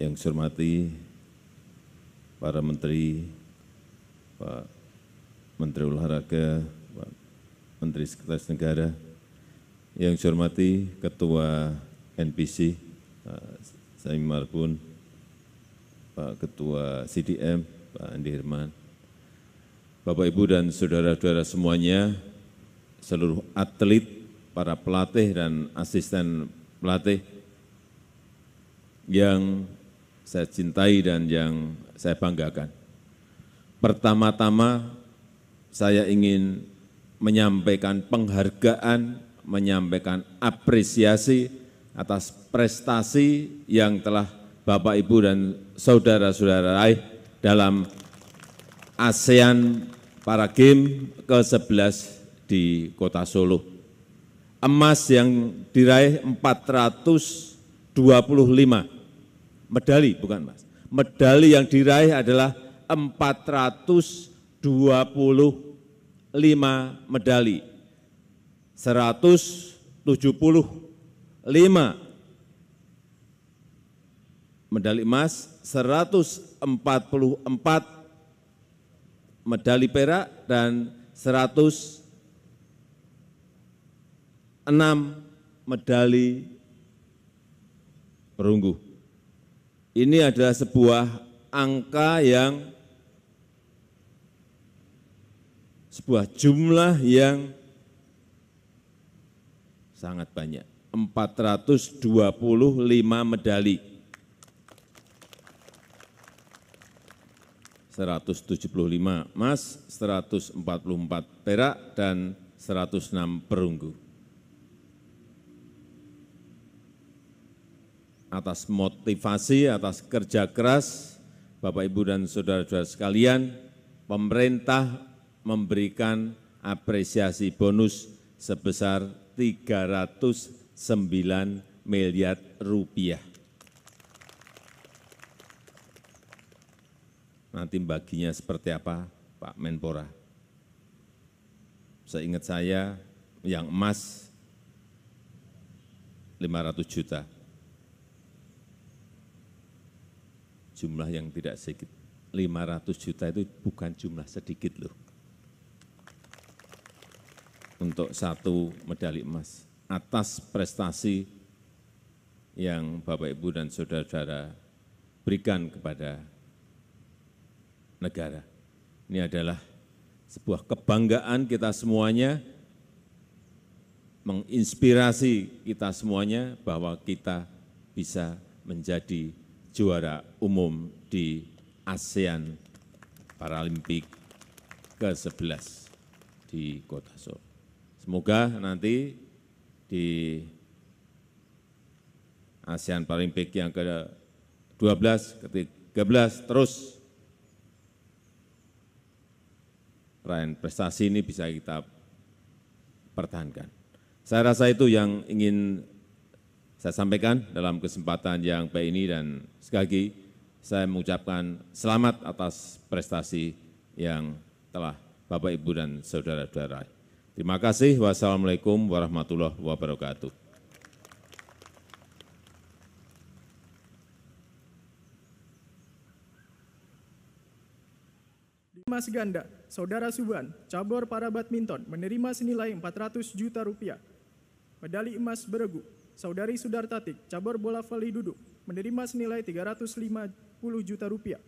yang saya hormati para menteri, Pak Menteri Olahraga, Pak Menteri Sekretaris Negara, yang saya hormati Ketua NPC, Pak Saimar pun, Pak Ketua CDM, Pak Andi Herman, Bapak Ibu dan saudara-saudara semuanya, seluruh atlet, para pelatih dan asisten pelatih yang saya cintai dan yang saya banggakan. Pertama-tama saya ingin menyampaikan penghargaan, menyampaikan apresiasi atas prestasi yang telah Bapak, Ibu, dan saudara-saudara raih dalam ASEAN Para Games ke-11 di Kota Solo. Emas yang diraih 425 medali bukan mas, medali yang diraih adalah 425 medali, 175 medali emas 144 medali perak dan 106 medali perunggu ini adalah sebuah angka yang sebuah jumlah yang sangat banyak, 425 medali, 175 emas, 144 perak, dan 106 perunggu. atas motivasi, atas kerja keras Bapak Ibu dan saudara-saudara sekalian, pemerintah memberikan apresiasi bonus sebesar 309 miliar rupiah. Nanti baginya seperti apa, Pak Menpora? Seingat saya, yang emas 500 juta. jumlah yang tidak sedikit. 500 juta itu bukan jumlah sedikit loh. Untuk satu medali emas. Atas prestasi yang Bapak Ibu dan Saudara-saudara berikan kepada negara. Ini adalah sebuah kebanggaan kita semuanya, menginspirasi kita semuanya bahwa kita bisa menjadi juara umum di ASEAN Paralimpik ke-11 di Kota Solo. Semoga nanti di ASEAN Paralimpik yang ke-12, ke-13 terus raihan prestasi ini bisa kita pertahankan. Saya rasa itu yang ingin saya sampaikan dalam kesempatan yang baik ini dan sekali lagi saya mengucapkan selamat atas prestasi yang telah Bapak, Ibu, dan Saudara-saudara. Terima kasih. Wassalamualaikum warahmatullahi wabarakatuh. Mas Ganda, Saudara Suban, cabur para badminton menerima senilai 400 juta rupiah. Medali emas beregu Saudari Sudartatik, cabur bola voli duduk, menerima senilai 350 juta rupiah.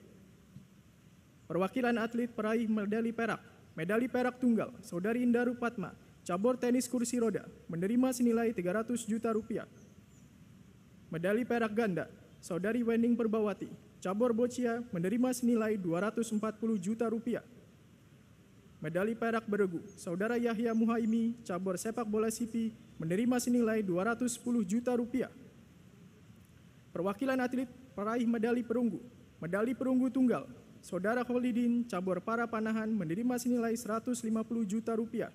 Perwakilan atlet peraih medali perak, medali perak tunggal, Saudari Indaru Patma, cabur tenis kursi roda, menerima senilai 300 juta rupiah. Medali perak ganda, Saudari Wending Perbawati, cabur bocia, menerima senilai 240 juta rupiah. Medali perak beregu, Saudara Yahya Muhaimi, cabur sepak bola sipi, menerima senilai 210 juta rupiah. Perwakilan atlet peraih medali perunggu, medali perunggu tunggal, Saudara Kholidin, cabur para panahan, menerima senilai 150 juta rupiah.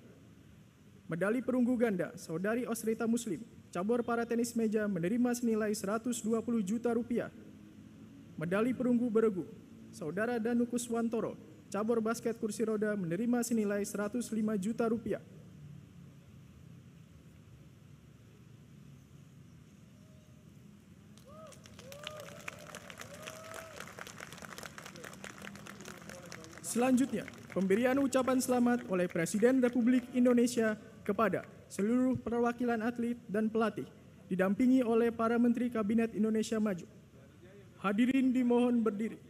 Medali perunggu ganda, Saudari Osrita Muslim, cabur para tenis meja, menerima senilai 120 juta rupiah. Medali perunggu beregu, Saudara Danu Kuswantoro, cabur basket kursi roda menerima senilai 105 juta rupiah. Selanjutnya, pemberian ucapan selamat oleh Presiden Republik Indonesia kepada seluruh perwakilan atlet dan pelatih, didampingi oleh para Menteri Kabinet Indonesia Maju. Hadirin dimohon berdiri.